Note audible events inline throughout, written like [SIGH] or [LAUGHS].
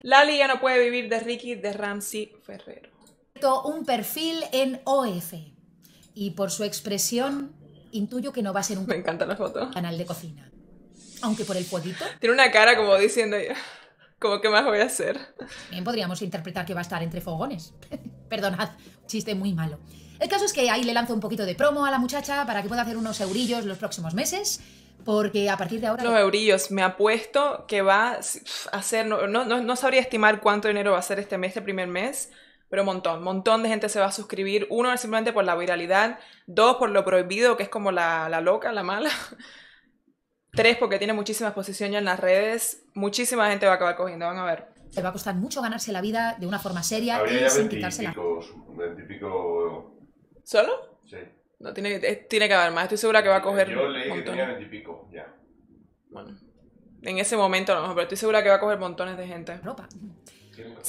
Lali ya no puede vivir de Ricky de Ramsey Ferrero. Un perfil en OF y por su expresión intuyo que no va a ser un Me encanta la foto. canal de cocina. Aunque por el podito... Tiene una cara como diciendo, como que más voy a hacer. Bien, podríamos interpretar que va a estar entre fogones. [LAUGHS] Perdonad, chiste muy malo. El caso es que ahí le lanzo un poquito de promo a la muchacha para que pueda hacer unos eurillos los próximos meses porque a partir de ahora... Los eurillos, me apuesto que va a ser, no, no, no sabría estimar cuánto dinero va a ser este mes, este primer mes, pero un montón, montón de gente se va a suscribir, uno simplemente por la viralidad, dos por lo prohibido, que es como la, la loca, la mala, [LAUGHS] tres porque tiene muchísimas posiciones en las redes, muchísima gente va a acabar cogiendo, van a ver. le va a costar mucho ganarse la vida de una forma seria y ya sin quitársela. ¿Solo? Sí. No tiene, tiene que haber más. Estoy segura que va a coger. Yo leí que tenía pico, ya. Bueno. En ese momento a lo mejor, pero estoy segura que va a coger montones de gente.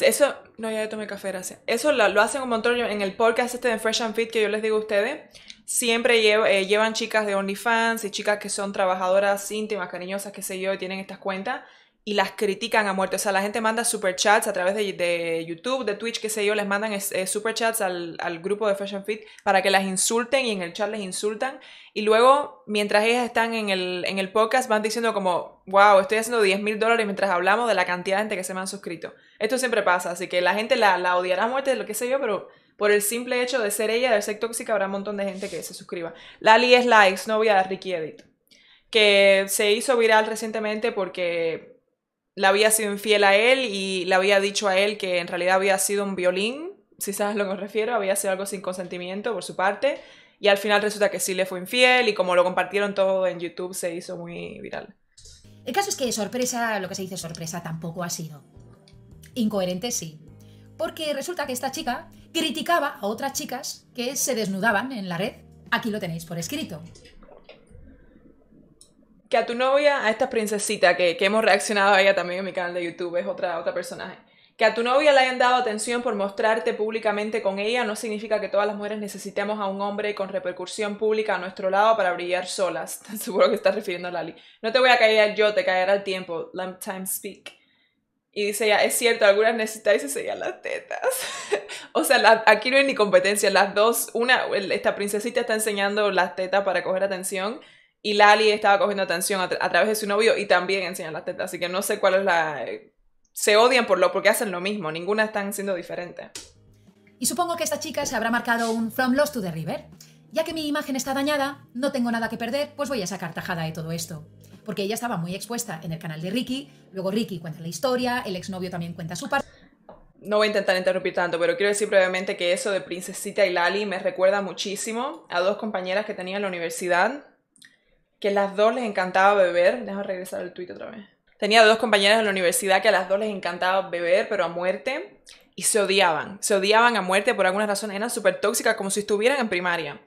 Eso, no, ya tomé café, gracias. Eso lo, hacen un montón en el podcast este de Fresh and Fit que yo les digo a ustedes. Siempre eh, llevan chicas de OnlyFans y chicas que son trabajadoras íntimas, cariñosas, qué sé yo, y tienen estas cuentas y las critican a muerte. O sea, la gente manda superchats a través de, YouTube, de Twitch, qué sé yo, les mandan super eh, superchats al, grupo de Fashion Fit para que las insulten y en el chat les insultan. Y luego, mientras ellas están en el, podcast, van diciendo como, wow, estoy haciendo 10 mil dólares mientras hablamos de la cantidad de gente que se me han suscrito. Esto siempre pasa, así que la gente la, odiará a muerte, lo que sé yo, pero por el simple hecho de ser ella, de ser tóxica, habrá un montón de gente que se suscriba. Lali es la exnovia de Ricky Edit, que se hizo viral recientemente porque la había sido infiel a él y le había dicho a él que en realidad había sido un violín, si sabes a lo que me refiero, había sido algo sin consentimiento por su parte. Y al final resulta que sí le fue infiel y como lo compartieron todo en YouTube se hizo muy viral. El caso es que sorpresa, lo que se dice sorpresa tampoco ha sido. Incoherente sí. Porque resulta que esta chica criticaba a otras chicas que se desnudaban en la red. Aquí lo tenéis por escrito que a tu novia, a esta princesita que, que, hemos reaccionado a ella también en mi canal de YouTube, es otra, otra personaje. Que a tu novia le hayan dado atención por mostrarte públicamente con ella no significa que todas las mujeres necesitemos a un hombre con repercusión pública a nuestro lado para brillar solas. [LAUGHS] seguro que estás refiriendo a Lali. No te voy a caer yo, te caerá el tiempo. Lamp time speak. Y dice ella, es cierto, algunas necesitáis se las tetas. [LAUGHS] o sea, aquí no hay ni competencia. Las dos, una, esta princesita está enseñando las tetas para coger atención y Lali estaba cogiendo atención a, través de su novio y también enseñan las tetas. Así que no sé cuál es la. Se odian por lo porque hacen lo mismo, ninguna están siendo diferente. Y supongo que esta chica se habrá marcado un From Lost to the River. Ya que mi imagen está dañada, no tengo nada que perder, pues voy a sacar tajada de todo esto. Porque ella estaba muy expuesta en el canal de Ricky, luego Ricky cuenta la historia, el exnovio también cuenta su parte. No voy a intentar interrumpir tanto, pero quiero decir brevemente que eso de Princesita y Lali me recuerda muchísimo a dos compañeras que tenía en la universidad, que a las dos les encantaba beber. Deja regresar el tuit otra vez. Tenía dos compañeras en la universidad que a las dos les encantaba beber, pero a muerte. Y se odiaban. Se odiaban a muerte por alguna razón. Eran súper tóxicas, como si estuvieran en primaria.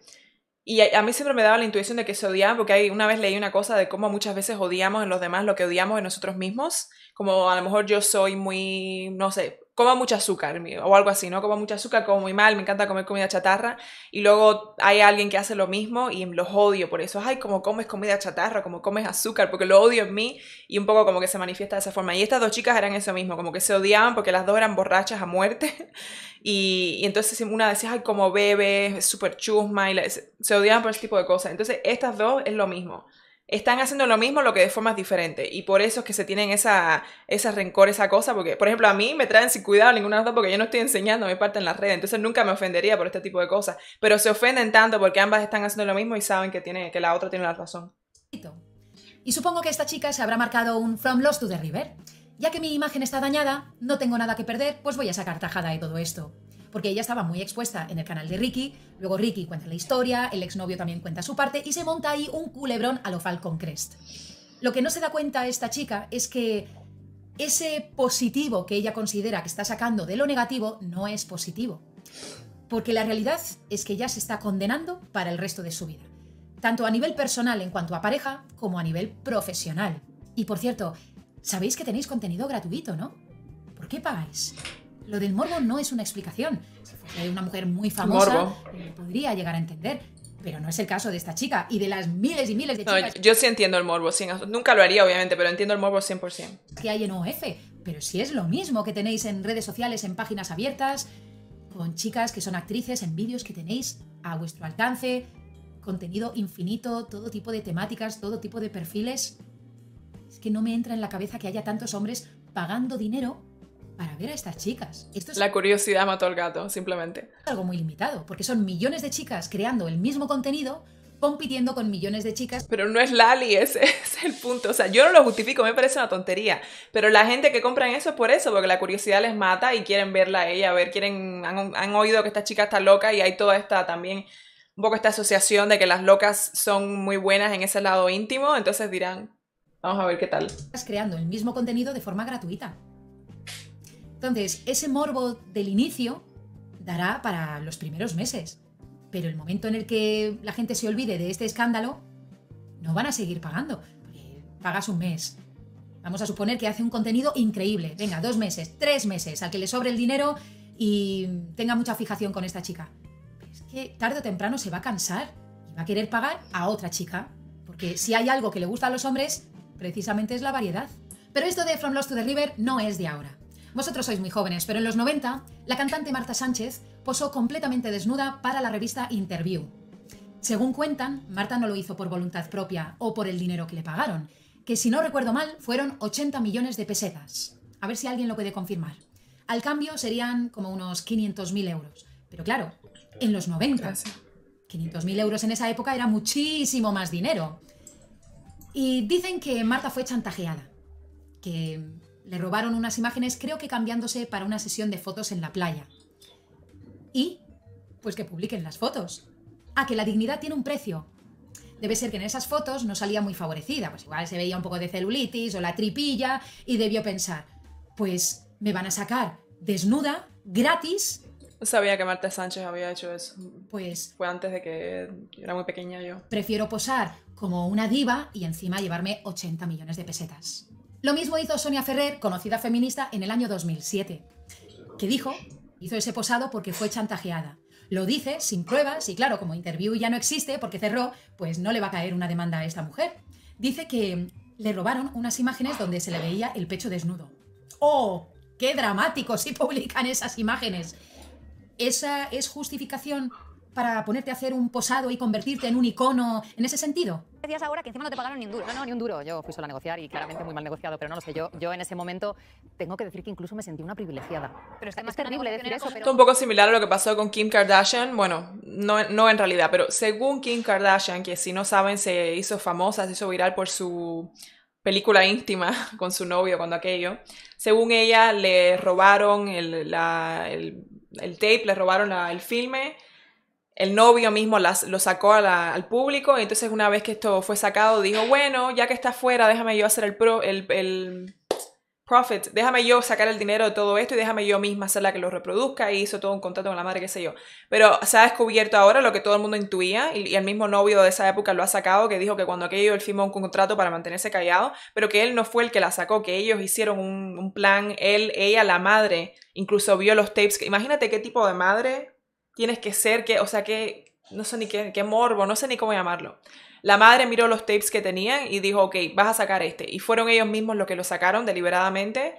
Y a, mí siempre me daba la intuición de que se odiaban, porque hay, una vez leí una cosa de cómo muchas veces odiamos en los demás lo que odiamos en nosotros mismos. Como a lo mejor yo soy muy, no sé, coma mucho azúcar o algo así, ¿no? Coma mucho azúcar, como muy mal, me encanta comer comida chatarra y luego hay alguien que hace lo mismo y los odio por eso, ay, como comes comida chatarra, como comes azúcar, porque lo odio en mí y un poco como que se manifiesta de esa forma. Y estas dos chicas eran eso mismo, como que se odiaban porque las dos eran borrachas a muerte [LAUGHS] y, entonces una decía, ay, como bebe, super súper chusma y se, se odiaban por ese tipo de cosas. Entonces estas dos es lo mismo están haciendo lo mismo, lo que de formas diferentes. Y por eso es que se tienen esa, esa rencor, esa cosa. Porque, por ejemplo, a mí me traen sin cuidado ninguna nota porque yo no estoy enseñando mi parte en las red. Entonces nunca me ofendería por este tipo de cosas. Pero se ofenden tanto porque ambas están haciendo lo mismo y saben que, que la otra tiene la razón. Y supongo que esta chica se habrá marcado un From Lost to the River. Ya que mi imagen está dañada, no tengo nada que perder, pues voy a sacar tajada de todo esto porque ella estaba muy expuesta en el canal de Ricky, luego Ricky cuenta la historia, el exnovio también cuenta su parte y se monta ahí un culebrón a lo Falcon Crest. Lo que no se da cuenta esta chica es que ese positivo que ella considera que está sacando de lo negativo no es positivo. Porque la realidad es que ya se está condenando para el resto de su vida. Tanto a nivel personal en cuanto a pareja, como a nivel profesional. Y por cierto, sabéis que tenéis contenido gratuito, ¿no? ¿Por qué pagáis? Lo del morbo no es una explicación. Hay una mujer muy famosa, que eh, podría llegar a entender. Pero no es el caso de esta chica y de las miles y miles de chicas. yo sí entiendo el morbo, nunca lo haría obviamente, pero entiendo el morbo 100%. Que hay en OF, pero si es lo mismo que tenéis en redes sociales, en páginas abiertas, con chicas que son actrices, en vídeos que tenéis a vuestro alcance, contenido infinito, todo tipo de temáticas, todo tipo de perfiles. Es que no me entra en la cabeza que haya tantos hombres pagando dinero para ver a estas chicas. Esto es la curiosidad mató al gato, simplemente. Algo muy limitado, porque son millones de chicas creando el mismo contenido compitiendo con millones de chicas. Pero no es Lali, [LAUGHS] ese es el punto. O sea, yo no lo justifico, me parece una tontería. Pero la gente que compra en eso es por eso, porque la curiosidad les mata y quieren verla a ella, a ver, quieren, han oído que esta chica está loca y hay toda esta también, un poco esta asociación de que las locas son muy buenas en ese lado íntimo, entonces dirán, vamos a ver qué tal. Estás creando el mismo contenido de forma gratuita. Entonces, ese morbo del inicio dará para los primeros meses, pero el momento en el que la gente se olvide de este escándalo, no van a seguir pagando. Pagas un mes. Vamos a suponer que hace un contenido increíble. Venga, dos meses, tres meses, al que le sobre el dinero y tenga mucha fijación con esta chica. es que tarde o temprano se va a cansar y va a querer pagar a otra chica. Porque si hay algo que le gusta a los hombres, precisamente es la variedad. Pero esto de From Lost to the River no es de ahora. Vosotros sois muy jóvenes, pero en los 90 la cantante Marta Sánchez posó completamente desnuda para la revista Interview. Según cuentan, Marta no lo hizo por voluntad propia o por el dinero que le pagaron, que si no recuerdo mal fueron 80 millones de pesetas. A ver si alguien lo puede confirmar. Al cambio serían como unos 500.000 euros. Pero claro, en los 90, 500.000 euros en esa época era muchísimo más dinero. Y dicen que Marta fue chantajeada, que le robaron unas imágenes, creo que cambiándose para una sesión de fotos en la playa. Y, pues que publiquen las fotos. Ah, que la dignidad tiene un precio. Debe ser que en esas fotos no salía muy favorecida, pues igual se veía un poco de celulitis o la tripilla y debió pensar, pues me van a sacar desnuda, gratis. Sabía que Marta Sánchez había hecho eso. Pues... Fue antes de que era muy pequeña yo. Prefiero posar como una diva y encima llevarme 80 millones de pesetas. Lo mismo hizo Sonia Ferrer, conocida feminista, en el año 2007, que dijo, hizo ese posado porque fue chantajeada. Lo dice sin pruebas y claro, como interview ya no existe porque cerró, pues no le va a caer una demanda a esta mujer. Dice que le robaron unas imágenes donde se le veía el pecho desnudo. ¡Oh! ¡Qué dramático si publican esas imágenes! ¿Esa es justificación para ponerte a hacer un posado y convertirte en un icono en ese sentido? Decías ahora que encima no te pagaron ni un duro. No, no, ni un duro. Yo fui sola a negociar y claramente muy mal negociado, pero no lo sé. Yo, yo en ese momento tengo que decir que incluso me sentí una privilegiada. Pero este es terrible decir eso. Pero... es un poco similar a lo que pasó con Kim Kardashian. Bueno, no, no en realidad, pero según Kim Kardashian, que si no saben se hizo famosa, se hizo viral por su película íntima [LAUGHS] con su novio cuando aquello. Según ella, le robaron el, el tape, le robaron el filme el novio mismo lo sacó al público y entonces una vez que esto fue sacado dijo, bueno, ya que está fuera, déjame yo hacer el, pro, el, profit, déjame yo sacar el dinero de todo esto y déjame yo misma ser la que lo reproduzca y hizo todo un contrato con la madre, qué sé yo. Pero se ha descubierto ahora lo que todo el mundo intuía y, el mismo novio de esa época lo ha sacado que dijo que cuando aquello él firmó un contrato para mantenerse callado, pero que él no fue el que la sacó, que ellos hicieron un, un plan, él, ella, la madre, incluso vio los tapes. Imagínate qué tipo de madre tienes que ser, que, o sea, que no sé ni qué, qué morbo, no sé ni cómo llamarlo. La madre miró los tapes que tenían y dijo, ok, vas a sacar este. Y fueron ellos mismos los que lo sacaron deliberadamente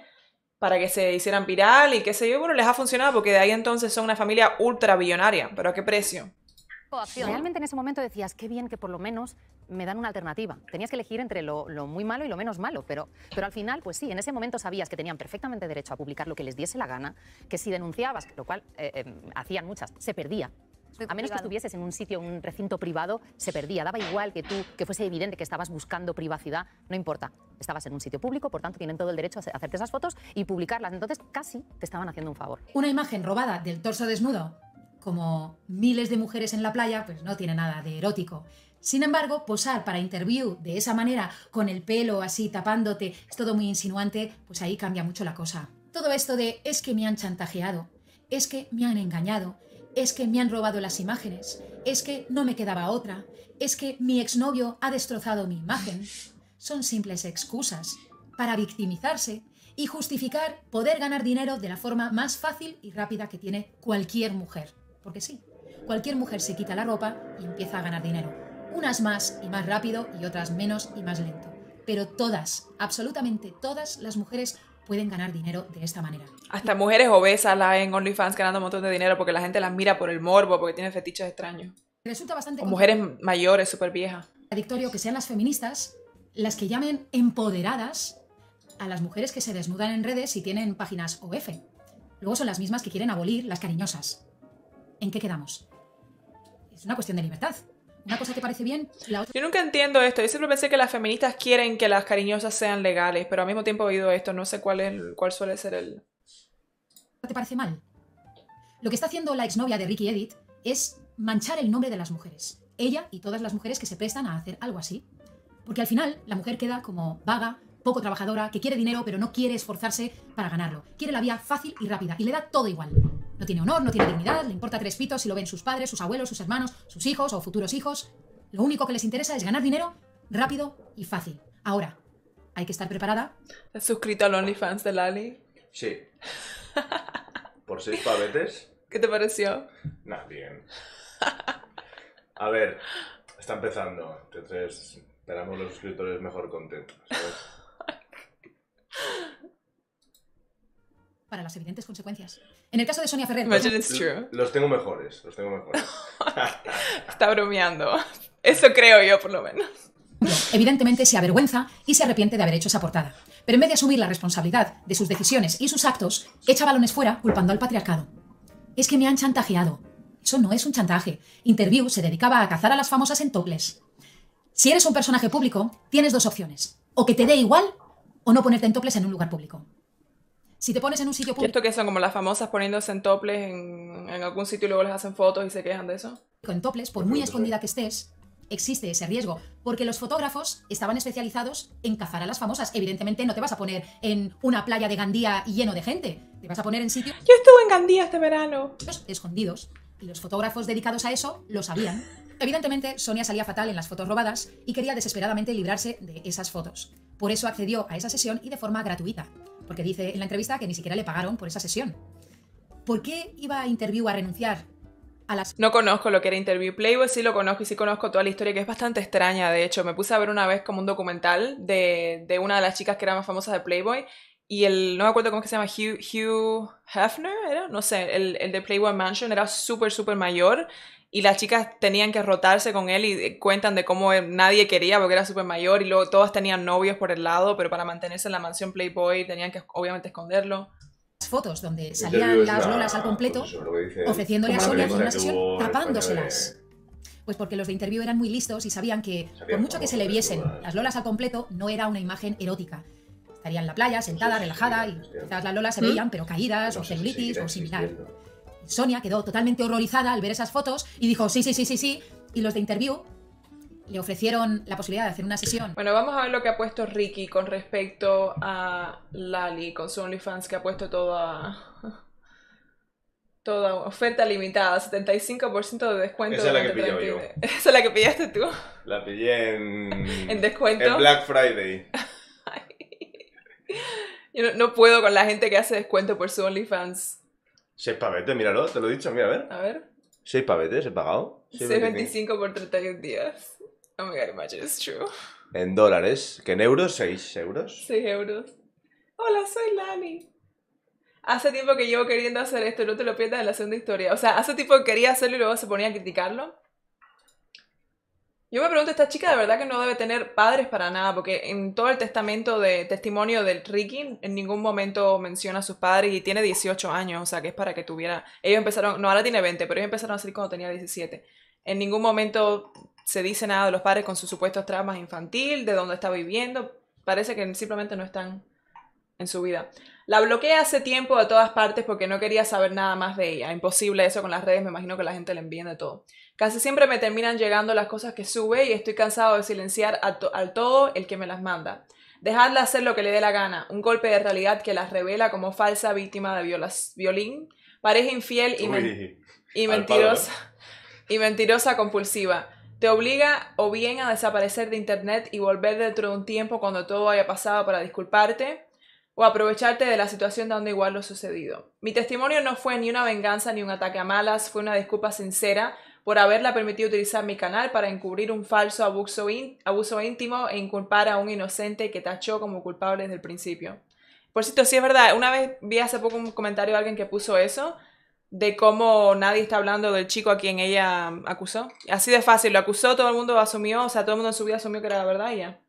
para que se hicieran viral y qué sé yo. Bueno, les ha funcionado porque de ahí entonces son una familia ultra billonaria. ¿Pero a qué precio? Realmente en ese momento decías, qué bien que por lo menos me dan una alternativa. Tenías que elegir entre lo, muy malo y lo menos malo, pero, pero al final, pues sí, en ese momento sabías que tenían perfectamente derecho a publicar lo que les diese la gana, que si denunciabas, lo cual eh, eh, hacían muchas, se perdía. A menos que estuvieses en un sitio, un recinto privado, se perdía. Daba igual que tú, que fuese evidente que estabas buscando privacidad, no importa. Estabas en un sitio público, por tanto tienen todo el derecho a hacerte esas fotos y publicarlas. Entonces casi te estaban haciendo un favor. Una imagen robada del torso desnudo como miles de mujeres en la playa, pues no tiene nada de erótico. Sin embargo, posar para interview de esa manera, con el pelo así tapándote, es todo muy insinuante, pues ahí cambia mucho la cosa. Todo esto de es que me han chantajeado, es que me han engañado, es que me han robado las imágenes, es que no me quedaba otra, es que mi exnovio ha destrozado mi imagen, son simples excusas para victimizarse y justificar poder ganar dinero de la forma más fácil y rápida que tiene cualquier mujer porque sí. Cualquier mujer se quita la ropa y empieza a ganar dinero. Unas más y más rápido y otras menos y más lento. Pero todas, absolutamente todas las mujeres pueden ganar dinero de esta manera. Hasta mujeres obesas las en OnlyFans ganando un montón de dinero porque la gente las mira por el morbo, porque tienen fetiches extraños. Resulta bastante... O mujeres mayores, súper viejas. Adictorio que sean las feministas las que llamen empoderadas a las mujeres que se desnudan en redes y tienen páginas OF. Luego son las mismas que quieren abolir las cariñosas. ¿en qué quedamos? Es una cuestión de libertad. Una cosa te parece bien, la otra... Yo nunca entiendo esto. Yo siempre pensé que las feministas quieren que las cariñosas sean legales, pero al mismo tiempo he oído esto. No sé cuál, es, cuál suele ser el... ¿Te parece mal? Lo que está haciendo la exnovia de Ricky Edith es manchar el nombre de las mujeres. Ella y todas las mujeres que se prestan a hacer algo así. Porque al final la mujer queda como vaga, poco trabajadora, que quiere dinero pero no quiere esforzarse para ganarlo. Quiere la vía fácil y rápida y le da todo igual. No tiene honor, no tiene dignidad, le importa tres pitos si lo ven sus padres, sus abuelos, sus hermanos, sus hijos o futuros hijos. Lo único que les interesa es ganar dinero rápido y fácil. Ahora, hay que estar preparada. ¿Has suscrito al OnlyFans de Lali? Sí. [LAUGHS] Por seis pavetes. ¿Qué te pareció? Nada, bien. A ver, está empezando. Entonces, esperamos los suscriptores mejor contentos, [LAUGHS] Para las evidentes consecuencias. En el caso de Sonia Ferrer. Los tengo mejores, los tengo mejores. [LAUGHS] Está bromeando. Eso creo yo, por lo menos. Evidentemente se avergüenza y se arrepiente de haber hecho esa portada. Pero en vez de asumir la responsabilidad de sus decisiones y sus actos, echa balones fuera culpando al patriarcado. Es que me han chantajeado. Eso no es un chantaje. Interview se dedicaba a cazar a las famosas en toples. Si eres un personaje público, tienes dos opciones. O que te dé igual o no ponerte en toples en un lugar público. Si te pones en un sitio público... ¿Esto que son como las famosas poniéndose en toples en, algún sitio y luego les hacen fotos y se quejan de eso? En toples, por muy escondida ¿eh? que estés, existe ese riesgo, porque los fotógrafos estaban especializados en cazar a las famosas. Evidentemente no te vas a poner en una playa de Gandía lleno de gente, te vas a poner en sitio... Yo estuve en Gandía este verano. Escondidos. Y los fotógrafos dedicados a eso lo sabían. Evidentemente, Sonia salía fatal en las fotos robadas y quería desesperadamente librarse de esas fotos. Por eso accedió a esa sesión y de forma gratuita porque dice en la entrevista que ni siquiera le pagaron por esa sesión. ¿Por qué iba Interview a renunciar a las... No conozco lo que era Interview Playboy, sí lo conozco y sí conozco toda la historia, que es bastante extraña, de hecho. Me puse a ver una vez como un documental de, de una de las chicas que era más famosas de Playboy y el, no me acuerdo cómo es que se llama, Hugh, Hefner, ¿era? No sé, el, el de Playboy Mansion era súper, súper mayor y las chicas tenían que rotarse con él y eh, cuentan de cómo nadie quería porque era súper mayor y luego todas tenían novios por el lado, pero para mantenerse en la mansión Playboy tenían que obviamente esconderlo. Las fotos donde salían las lolas al completo ofreciéndole a Sonia una sesión tapándoselas. Pues porque los de interview eran muy listos y sabían que, por mucho que se le viesen las lolas al completo, no era una imagen erótica. Estarían en la playa, sentada, relajada, y quizás las lolas se ¿Mm? veían, pero caídas, o celulitis, o similar. Sonia quedó totalmente horrorizada al ver esas fotos y dijo, sí, sí, sí, sí, sí. Y los de Interview le ofrecieron la posibilidad de hacer una sesión. Bueno, vamos a ver lo que ha puesto Ricky con respecto a Lali, con su OnlyFans, que ha puesto toda... Toda oferta limitada, 75% de descuento. Esa es la que yo. [LAUGHS] Esa es la que pillaste tú. La pillé en... [LAUGHS] en descuento. Black Friday. [LAUGHS] Yo no, puedo con la gente que hace descuento por su OnlyFans. 6 pavetes, míralo, te lo he dicho, mira, a ver. A ver. 6 pavetes he pagado. 6,25 por 31 días. Oh my god, imagine it's true. En dólares, que en euros, 6 euros. 6 euros. Hola, soy Lani. Hace tiempo que llevo queriendo hacer esto, no te lo pierdas en la segunda historia. O sea, hace tiempo que quería hacerlo y luego se ponía a criticarlo. Yo me pregunto, esta chica de verdad que no debe tener padres para nada, porque en todo el testamento de testimonio del Ricky en ningún momento menciona a sus padres y tiene 18 años, o sea que es para que tuviera... Ellos empezaron, no, ahora tiene 20, pero ellos empezaron a salir cuando tenía 17. En ningún momento se dice nada de los padres con sus supuestos traumas infantil, de dónde está viviendo, parece que simplemente no están en su vida. La bloqueé hace tiempo de todas partes porque no quería saber nada más de ella. Imposible eso con las redes, me imagino que la gente le envía de todo. Casi siempre me terminan llegando las cosas que sube y estoy cansado de silenciar al todo el que me las manda. Dejarla hacer lo que le dé la gana, un golpe de realidad que las revela como falsa víctima de violín, pareja infiel y, y ¿eh? mentirosa y mentirosa compulsiva. Te obliga o bien a desaparecer de internet y volver dentro de un tiempo cuando todo haya pasado para disculparte, o aprovecharte de la situación donde igual lo sucedido. Mi testimonio no fue ni una venganza ni un ataque a malas, fue una disculpa sincera por haberla permitido utilizar mi canal para encubrir un falso abuso, íntimo e inculpar a un inocente que tachó como culpable desde el principio. Por cierto, sí es verdad, una vez vi hace poco un comentario de alguien que puso eso, de cómo nadie está hablando del chico a quien ella acusó. Así de fácil, lo acusó, todo el mundo asumió, o sea, todo el mundo en su vida asumió que era la verdad y ya.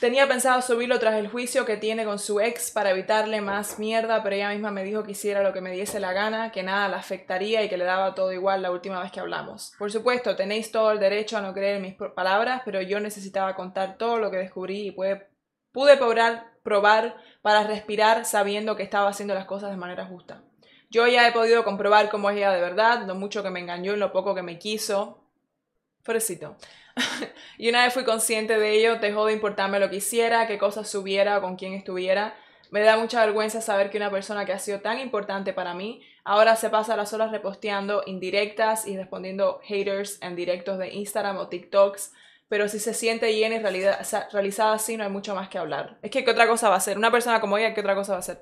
Tenía pensado subirlo tras el juicio que tiene con su ex para evitarle más mierda, pero ella misma me dijo que hiciera lo que me diese la gana, que nada la afectaría y que le daba todo igual la última vez que hablamos. Por supuesto, tenéis todo el derecho a no creer mis palabras, pero yo necesitaba contar todo lo que descubrí y pude, pude probar, probar para respirar sabiendo que estaba haciendo las cosas de manera justa. Yo ya he podido comprobar cómo es ella de verdad, lo mucho que me engañó y lo poco que me quiso, Pobrecito. [LAUGHS] y una vez fui consciente de ello, dejó de importarme lo que hiciera, qué cosas subiera o con quién estuviera. Me da mucha vergüenza saber que una persona que ha sido tan importante para mí ahora se pasa las horas reposteando indirectas y respondiendo haters en directos de Instagram o TikToks. Pero si se siente llena y realidad, realizada así, no hay mucho más que hablar. Es que, ¿qué otra cosa va a ser? Una persona como ella, ¿qué otra cosa va a ser?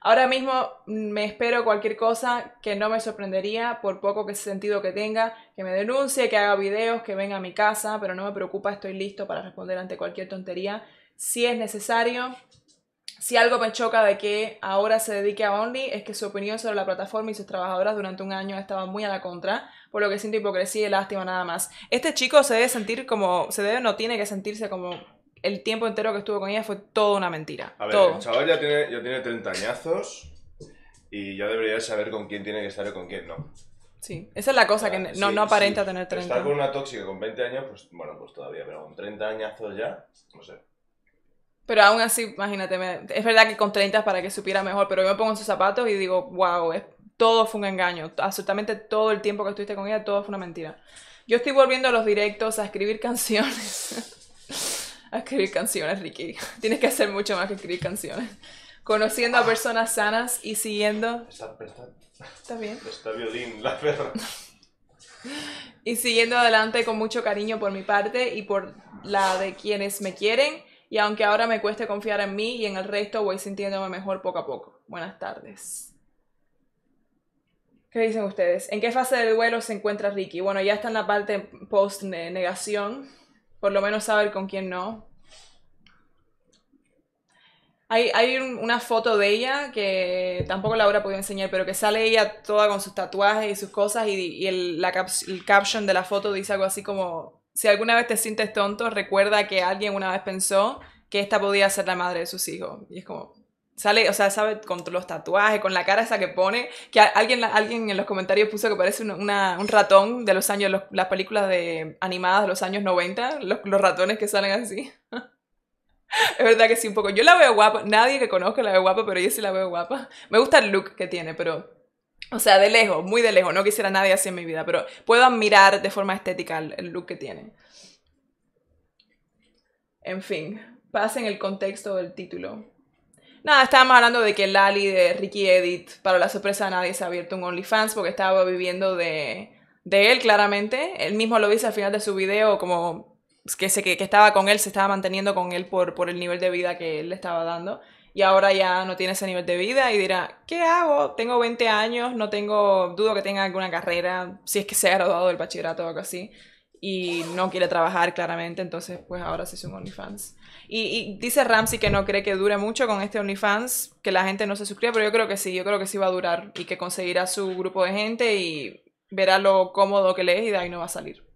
Ahora mismo mm, me espero cualquier cosa que no me sorprendería, por poco que sentido que tenga, que me denuncie, que haga videos, que venga a mi casa, pero no me preocupa, estoy listo para responder ante cualquier tontería si es necesario. Si algo me choca de que ahora se dedique a Only es que su opinión sobre la plataforma y sus trabajadoras durante un año estaba muy a la contra, por lo que siento hipocresía y lástima nada más. Este chico se debe sentir como, se debe, no tiene que sentirse como el tiempo entero que estuvo con ella fue toda una mentira. A ver, el chaval ya tiene, tiene 30 añazos y ya debería saber con quién tiene que estar y con quién no. Sí, esa es la cosa, que no, no aparenta tener 30. Estar con una tóxica con 20 años, pues bueno, pues todavía, pero con 30 añazos ya, no sé. Pero aún así, imagínate, es verdad que con 30 es para que supiera mejor, pero yo me pongo en sus zapatos y digo, wow, es, todo fue un engaño. Absolutamente todo el tiempo que estuviste con ella, todo fue una mentira. Yo estoy volviendo a los directos, a escribir [LAUGHS] canciones a escribir canciones, Ricky. [LAUGHS] Tienes que hacer mucho más que escribir canciones. Conociendo a personas sanas y siguiendo. Está, está bien. Está violín, la perra. y siguiendo adelante con mucho cariño por mi parte y por la de quienes me quieren. Y aunque ahora me cueste confiar en mí y en el resto, voy sintiéndome mejor poco a poco. Buenas tardes. ¿Qué dicen ustedes? ¿En qué fase del duelo se encuentra Ricky? Bueno, ya está en la parte post-negación por lo menos saber con quién no. Hay, una foto de ella que tampoco la Laura podido enseñar, pero que sale ella toda con sus tatuajes y sus cosas y, el, la el caption de la foto dice algo así como, si alguna vez te sientes tonto, recuerda que alguien una vez pensó que esta podía ser la madre de sus hijos. Y es como, Sale, o sea, sabe con los tatuajes, con la cara esa que pone. Que alguien, alguien en los comentarios puso que parece un ratón de los años, las películas de, animadas de los años 90, los, ratones que salen así. [LAUGHS] es verdad que sí, un poco. Yo la veo guapa, nadie que conozca la ve guapa, pero yo sí la veo guapa. Me gusta el look que tiene, pero. O sea, de lejos, muy de lejos. No quisiera nadie así en mi vida, pero puedo admirar de forma estética el, el look que tiene. En fin, pasen el contexto del título. Nada, estábamos hablando de que Lali de Ricky Edit, para la sorpresa de nadie, se ha abierto un OnlyFans porque estaba viviendo de, él, claramente. Él mismo lo dice al final de su video, como que, estaba con él, se estaba manteniendo con él por, por el nivel de vida que él le estaba dando. Y ahora ya no tiene ese nivel de vida y dirá, ¿qué hago? Tengo 20 años, no tengo, dudo que tenga alguna carrera, si es que se ha graduado del bachillerato o algo así y no quiere trabajar claramente, entonces pues ahora se son un OnlyFans. Y, y, dice Ramsey que no cree que dure mucho con este OnlyFans, que la gente no se suscriba pero yo creo que sí, yo creo que sí va a durar y que conseguirá su grupo de gente y verá lo cómodo que le es y de ahí no va a salir.